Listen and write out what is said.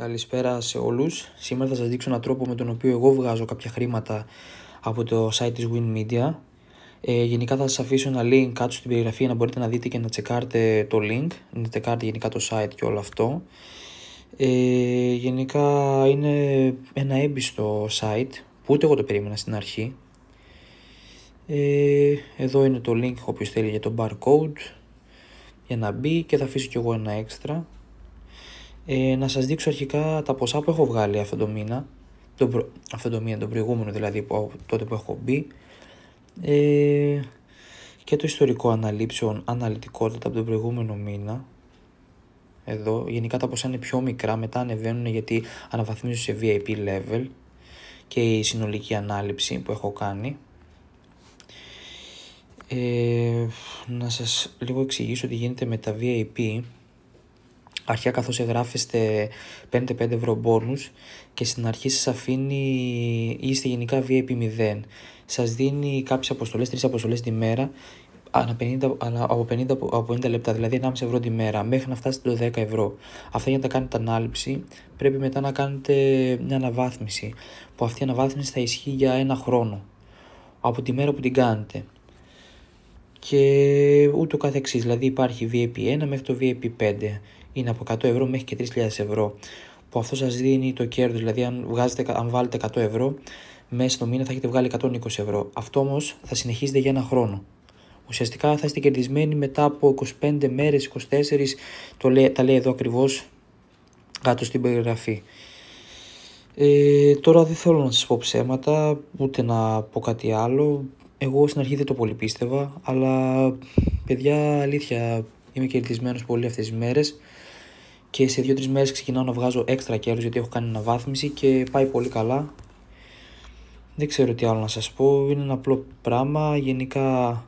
Καλησπέρα σε όλους. Σήμερα θα σας δείξω έναν τρόπο με τον οποίο εγώ βγάζω κάποια χρήματα από το site της Win Media. Ε, γενικά θα σας αφήσω ένα link κάτω στην περιγραφή να μπορείτε να δείτε και να τσεκάρτε το link, να τσεκάρτε γενικά το site και όλο αυτό. Ε, γενικά είναι ένα έμπιστο site που ούτε εγώ το περίμενα στην αρχή. Ε, εδώ είναι το link όποιος θέλει για το barcode για να μπει και θα αφήσω κι εγώ ένα έξτρα ε, να σας δείξω αρχικά τα ποσά που έχω βγάλει αυτό το μήνα, το προ... αυτό το μήνα, τον προηγούμενο δηλαδή, που, τότε που έχω μπει. Ε, και το ιστορικό αναλήψεων αναλυτικότητα από τον προηγούμενο μήνα. Εδώ, γενικά τα ποσά είναι πιο μικρά, μετά ανεβαίνουν γιατί αναβαθμίζουν σε VIP level και η συνολική ανάληψη που έχω κάνει. Ε, να σας λίγο εξηγήσω τι γίνεται με τα VIP αρχικά καθώς εγγράφεστε 5-5 ευρώ bonus και στην αρχή σας αφήνει ή είστε γενικά VIP 0. Σας δίνει κάποιες αποστολές, τρεις αποστολές τη μέρα Ανά 50, από 50, από 50 λεπτά, δηλαδή 1,5 ευρώ τη μέρα, μέχρι να φτάσετε το 10 ευρώ. Αυτά για να τα κάνετε ανάληψη, πρέπει μετά να κάνετε μια αναβάθμιση, που αυτή η αναβάθμιση θα ισχύει για ένα χρόνο, από τη μέρα που την κάνετε και ούτω καθεξής. Δηλαδή υπάρχει VIP1 μέχρι το VIP5. Είναι από 100 ευρώ μέχρι και 3.000 ευρώ. Που αυτός σας δίνει το κέρδος. Δηλαδή αν, βγάζετε, αν βάλετε 100 ευρώ μέσα στο μήνα θα έχετε βγάλει 120 ευρώ. Αυτό όμως θα συνεχίζεται για ένα χρόνο. Ουσιαστικά θα είστε κερδισμένοι μετά από 25 μέρες, 24, το τα λέει εδώ ακριβώς κάτω στην περιγραφή. Ε, τώρα δεν θέλω να σας πω ψέματα, ούτε να πω κάτι άλλο. Εγώ στην αρχή δεν το πολύ πίστευα, αλλά παιδιά αλήθεια είμαι κερδισμένος πολύ αυτές τις μέρες και σε δύο-τρεις μέρες ξεκινάω να βγάζω έξτρα κέρδος γιατί έχω κάνει αναβάθμιση και πάει πολύ καλά. Δεν ξέρω τι άλλο να σας πω, είναι ένα απλό πράγμα, γενικά